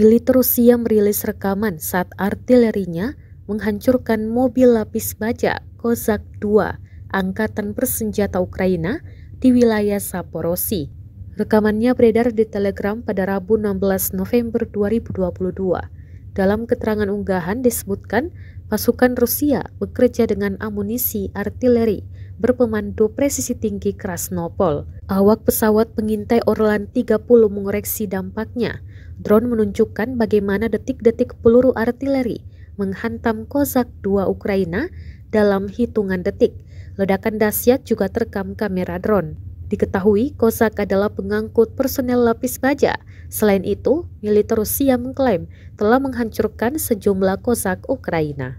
militer Rusia merilis rekaman saat artilerinya menghancurkan mobil lapis baja Kozak II Angkatan Bersenjata Ukraina di wilayah Saporosi. Rekamannya beredar di Telegram pada Rabu 16 November 2022. Dalam keterangan unggahan disebutkan pasukan Rusia bekerja dengan amunisi artileri berpemandu presisi tinggi Krasnopol. Awak pesawat pengintai Orlan 30 mengoreksi dampaknya. Drone menunjukkan bagaimana detik-detik peluru artileri menghantam Kozak 2 Ukraina dalam hitungan detik. Ledakan dahsyat juga terekam kamera drone. Diketahui Kozak adalah pengangkut personel lapis baja. Selain itu, militer Rusia mengklaim telah menghancurkan sejumlah Kozak Ukraina.